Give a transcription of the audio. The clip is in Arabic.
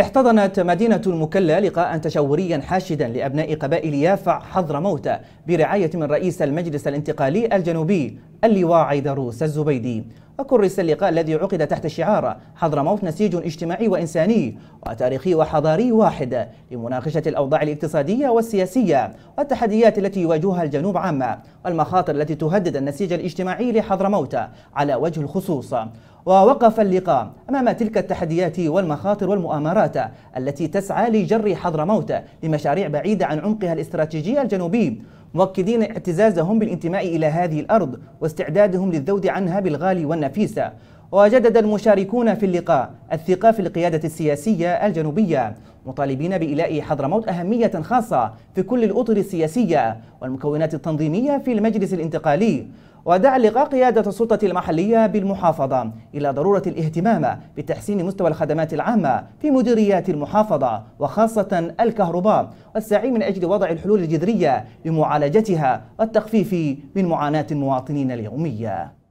احتضنت مدينة المكلا لقاء تشاوريا حاشدا لأبناء قبائل يافع موتى برعاية من رئيس المجلس الانتقالي الجنوبي اللواء عيدروس الزبيدي وكرس اللقاء الذي عقد تحت شعار حضرموت نسيج اجتماعي وإنساني وتاريخي وحضاري واحد لمناقشة الأوضاع الاقتصادية والسياسية والتحديات التي يواجهها الجنوب عامة والمخاطر التي تهدد النسيج الاجتماعي لحضرموت على وجه الخصوص ووقف اللقاء أمام تلك التحديات والمخاطر والمؤامرات التي تسعى لجر حضرموت لمشاريع بعيدة عن عمقها الاستراتيجي الجنوبي مؤكدين اعتزازهم بالانتماء إلى هذه الأرض واستعدادهم للذود عنها بالغالي والنفيسة وجدد المشاركون في اللقاء الثقة في القيادة السياسية الجنوبية مطالبين بإلاء حضرموت أهمية خاصة في كل الأطر السياسية والمكونات التنظيمية في المجلس الانتقالي ودعا اللقاء قيادة السلطة المحلية بالمحافظة إلى ضرورة الاهتمام بتحسين مستوى الخدمات العامة في مديريات المحافظة وخاصة الكهرباء والسعي من أجل وضع الحلول الجذرية لمعالجتها والتخفيف من معاناة المواطنين اليومية